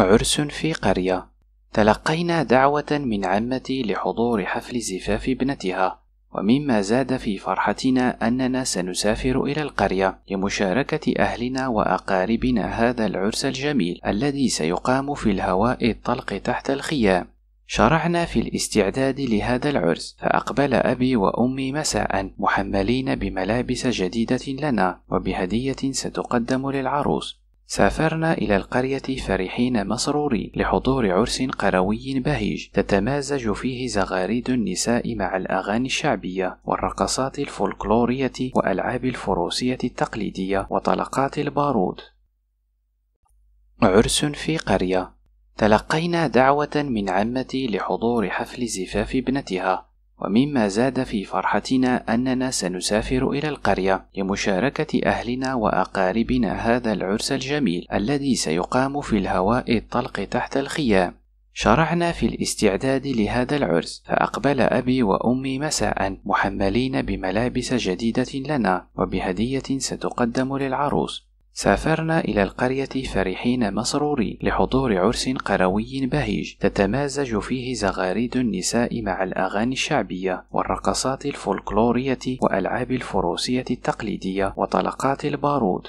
عرس في قرية تلقينا دعوة من عمتي لحضور حفل زفاف ابنتها ومما زاد في فرحتنا أننا سنسافر إلى القرية لمشاركة أهلنا وأقاربنا هذا العرس الجميل الذي سيقام في الهواء الطلق تحت الخيام شرعنا في الاستعداد لهذا العرس فأقبل أبي وأمي مساء محملين بملابس جديدة لنا وبهدية ستقدم للعروس سافرنا إلى القرية فرحين مسرورين لحضور عرس قروي بهيج تتمازج فيه زغاريد النساء مع الأغاني الشعبية والرقصات الفولكلورية وألعاب الفروسية التقليدية وطلقات البارود. عرس في قرية تلقينا دعوة من عمتي لحضور حفل زفاف ابنتها ومما زاد في فرحتنا أننا سنسافر إلى القرية لمشاركة أهلنا وأقاربنا هذا العرس الجميل الذي سيقام في الهواء الطلق تحت الخيام. شرعنا في الاستعداد لهذا العرس فأقبل أبي وأمي مساء محملين بملابس جديدة لنا وبهدية ستقدم للعروس سافرنا إلى القرية فرحين مسرورين لحضور عرس قروي بهيج تتمازج فيه زغاريد النساء مع الأغاني الشعبية والرقصات الفولكلورية وألعاب الفروسية التقليدية وطلقات البارود